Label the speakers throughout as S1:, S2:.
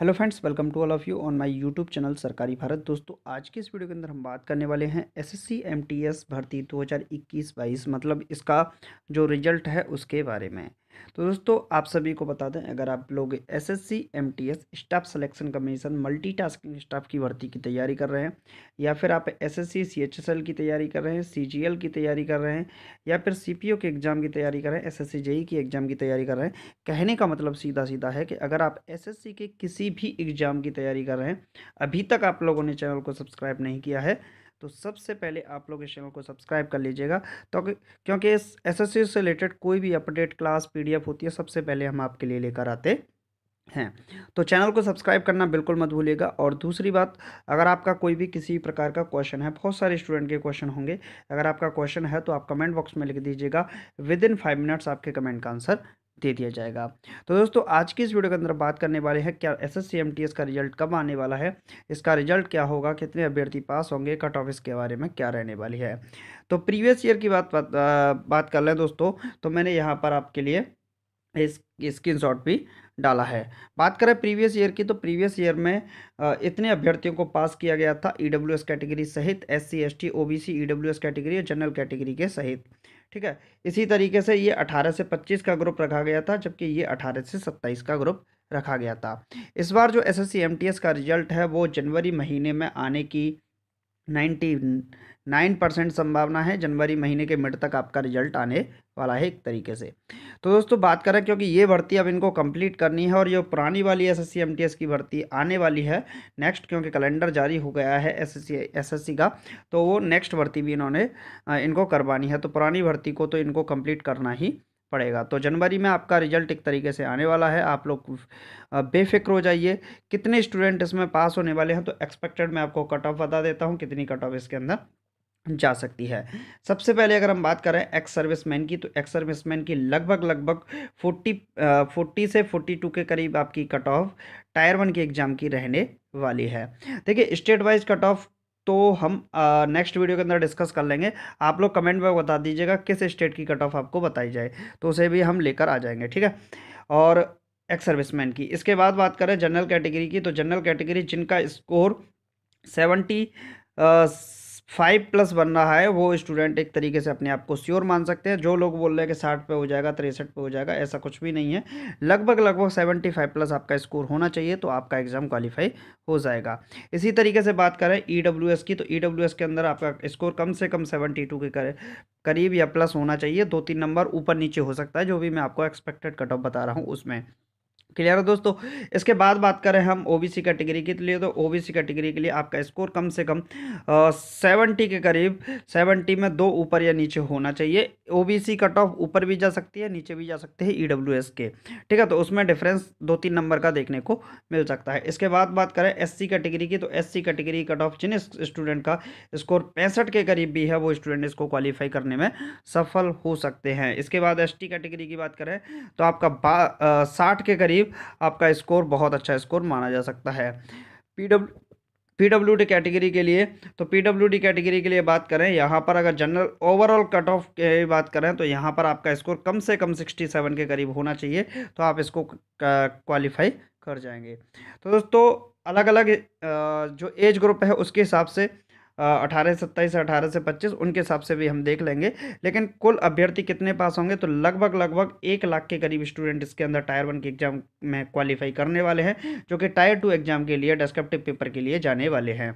S1: hello friends welcome to all of you on my YouTube channel Sarkari Bharat दोस्तों आज के इस वीडियो के अंदर हम बात करने वाले हैं एसएससी एमटीएस भर्ती 2021-22 मतलब इसका जो रिजल्ट है उसके बारे में तो दोस्तों आप सभी को बता दें अगर आप लोग S S C M T S staff selection commission multi tasking staff की भर्ती की तैयारी कर रहे हैं या फिर आप S S C C H S L की तैयारी कर रहे हैं सी जी एल की तैयारी कर रहे हैं या फिर सी पी ओ के एग्ज़ाम की तैयारी कर रहे हैं एस एस सी जेई की एग्ज़ाम की तैयारी कर रहे हैं कहने का मतलब सीधा सीधा है कि अगर आप एस एस सी के किसी भी एग्ज़ाम की तैयारी कर रहे हैं अभी तक आप लोगों ने चैनल को सब्सक्राइब नहीं किया है तो सबसे पहले आप लोग इस चैनल को सब्सक्राइब कर लीजिएगा तो क्योंकि इस एस से रिलेटेड कोई भी अपडेट क्लास पी होती है सबसे पहले हम आपके लिए लेकर आते हैं तो चैनल को सब्सक्राइब करना बिल्कुल मत भूलिएगा और दूसरी बात अगर आपका कोई भी किसी प्रकार का क्वेश्चन है बहुत सारे स्टूडेंट के क्वेश्चन होंगे अगर आपका क्वेश्चन है तो आप कमेंट बॉक्स में लिख दीजिएगा विद इन फाइव मिनट्स आपके कमेंट का आंसर दे दिया जाएगा तो दोस्तों आज की इस वीडियो के अंदर बात करने वाले हैं क्या एस एस का रिजल्ट कब आने वाला है इसका रिजल्ट क्या होगा कितने अभ्यर्थी पास होंगे कट ऑफ इसके बारे में क्या रहने वाली है तो प्रीवियस ईयर की बात बात, आ, बात कर लें दोस्तों तो मैंने यहाँ पर आपके लिए इस स्क्रीन शॉट भी डाला है बात करें प्रीवियस ईयर की तो प्रीवियस ईयर में इतने अभ्यर्थियों को पास किया गया था ई e कैटेगरी सहित S C S T O B C E category और जनरल कैटेगरी के सहित ठीक है इसी तरीके से ये अठारह से पच्चीस का ग्रुप रखा गया था जबकि ये अठारह से सत्ताईस का ग्रुप रखा गया था इस बार जो एस एस का रिजल्ट है वो जनवरी महीने में आने की नाइन्टी नाइन परसेंट संभावना है जनवरी महीने के मिड तक आपका रिजल्ट आने वाला है एक तरीके से तो दोस्तों बात करें क्योंकि ये भर्ती अब इनको कंप्लीट करनी है और जो पुरानी वाली एस एस की भर्ती आने वाली है नेक्स्ट क्योंकि कैलेंडर जारी हो गया है एसएससी एसएससी का तो वो नेक्स्ट भर्ती भी इन्होंने इनको करवानी है तो पुरानी भर्ती को तो इनको कम्प्लीट करना ही पड़ेगा तो जनवरी में आपका रिजल्ट एक तरीके से आने वाला है आप लोग बेफिक्र हो जाइए कितने स्टूडेंट इसमें पास होने वाले हैं तो एक्सपेक्टेड मैं आपको कट ऑफ बता देता हूँ कितनी कट ऑफ इसके अंदर जा सकती है सबसे पहले अगर हम बात करें एक्स सर्विसमैन की तो एक्स सर्विसमैन की लगभग लगभग फोर्टी फोर्टी से फोर्टी टू के करीब आपकी कट ऑफ टायर वन के एग्ज़ाम की रहने वाली है देखिए स्टेट वाइज कट ऑफ तो हम नेक्स्ट वीडियो के अंदर डिस्कस कर लेंगे आप लोग कमेंट में बता दीजिएगा किस स्टेट की कट ऑफ आपको बताई जाए तो उसे भी हम लेकर आ जाएंगे ठीक है और एक्स सर्विसमैन की इसके बाद बात करें जनरल कैटेगरी की तो जनरल कैटेगरी जिनका स्कोर सेवेंटी फाइव प्लस बन रहा है वो स्टूडेंट एक तरीके से अपने आप को श्योर मान सकते हैं जो लोग बोल रहे हैं कि साठ पे हो जाएगा तिरसठ पे हो जाएगा ऐसा कुछ भी नहीं है लगभग लगभग सेवेंटी फाइव प्लस आपका स्कोर होना चाहिए तो आपका एग्ज़ाम क्वालिफाई हो जाएगा इसी तरीके से बात करें ई e की तो ई e के अंदर आपका स्कोर कम से कम सेवेंटी टू के करीब या प्लस होना चाहिए दो तीन नंबर ऊपर नीचे हो सकता है जो भी मैं आपको एक्सपेक्टेड कट ऑफ बता रहा हूँ उसमें क्लियर है दोस्तों इसके बाद बात करें हम ओबीसी कैटेगरी के लिए तो ओबीसी कैटेगरी के लिए आपका स्कोर कम से कम सेवेंटी के करीब सेवेंटी में दो ऊपर या नीचे होना चाहिए ओबीसी कट ऑफ ऊपर भी जा सकती है नीचे भी जा सकते हैं एस e के ठीक है तो उसमें डिफरेंस दो तीन नंबर का देखने को मिल सकता है इसके बाद बात करें एस कैटेगरी की तो एस कैटेगरी कट ऑफ जिन स्टूडेंट का स्कोर पैंसठ के करीब भी है वो स्टूडेंट इसको क्वालिफाई करने में सफल हो सकते हैं इसके बाद एस कैटेगरी की बात करें तो आपका साठ के करीब करीब आपका स्कोर बहुत अच्छा स्कोर माना जा सकता है पी डब्ल्यू कैटेगरी के लिए तो पी डब्ल्यू कैटेगरी के लिए बात करें यहाँ पर अगर जनरल ओवरऑल कट ऑफ की बात करें तो यहाँ पर आपका स्कोर कम से कम सिक्सटी सेवन के करीब होना चाहिए तो आप इसको क्वालिफाई कर जाएंगे तो दोस्तों अलग अलग जो एज ग्रुप है उसके हिसाब से अठारह से सत्ताईस से अठारह से पच्चीस उनके हिसाब से भी हम देख लेंगे लेकिन कुल अभ्यर्थी कितने पास होंगे तो लगभग लगभग एक लाख के करीब स्टूडेंट इसके अंदर टायर वन के एग्जाम में क्वालिफाई करने वाले हैं जो कि टायर टू एग्जाम के लिए डेस्क्रिप्टिव पेपर के लिए जाने वाले हैं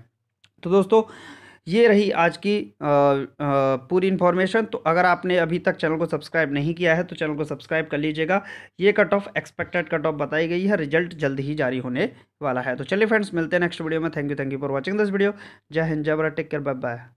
S1: तो दोस्तों ये रही आज की पूरी इन्फॉर्मेशन तो अगर आपने अभी तक चैनल को सब्सक्राइब नहीं किया है तो चैनल को सब्सक्राइब कर लीजिएगा ये cut off expected cut off बताई गई है रिजल्ट जल्द ही जारी होने वाला है तो चलिए फ्रेंड्स मिलते हैं नेक्स्ट वीडियो में thank you thank you for watching this video जय हिंद जय Bharat take care bye bye